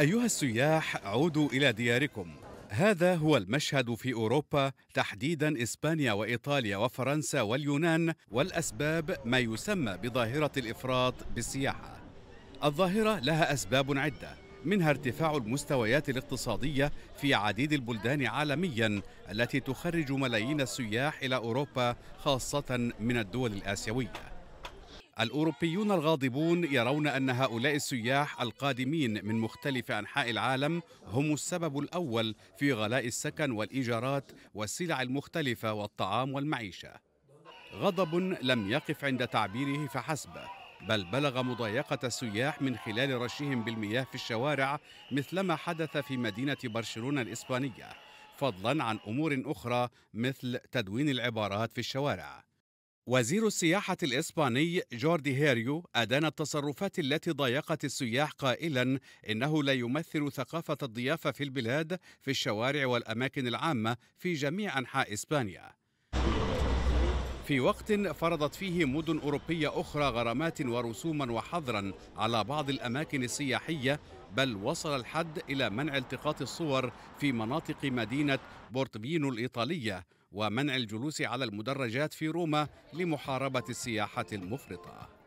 أيها السياح عودوا إلى دياركم هذا هو المشهد في أوروبا تحديدا إسبانيا وإيطاليا وفرنسا واليونان والأسباب ما يسمى بظاهرة الإفراط بالسياحة الظاهرة لها أسباب عدة منها ارتفاع المستويات الاقتصادية في عديد البلدان عالميا التي تخرج ملايين السياح إلى أوروبا خاصة من الدول الآسيوية الأوروبيون الغاضبون يرون أن هؤلاء السياح القادمين من مختلف أنحاء العالم هم السبب الأول في غلاء السكن والإيجارات والسلع المختلفة والطعام والمعيشة. غضب لم يقف عند تعبيره فحسب، بل بلغ مضايقة السياح من خلال رشهم بالمياه في الشوارع مثلما حدث في مدينة برشلونة الإسبانية، فضلا عن أمور أخرى مثل تدوين العبارات في الشوارع. وزير السياحة الإسباني جوردي هيريو أدان التصرفات التي ضايقت السياح قائلا إنه لا يمثل ثقافة الضيافة في البلاد في الشوارع والأماكن العامة في جميع أنحاء إسبانيا في وقت فرضت فيه مدن أوروبية أخرى غرامات ورسوما وحظرا على بعض الأماكن السياحية بل وصل الحد إلى منع التقاط الصور في مناطق مدينة بورتبينو الإيطالية ومنع الجلوس على المدرجات في روما لمحاربة السياحة المفرطة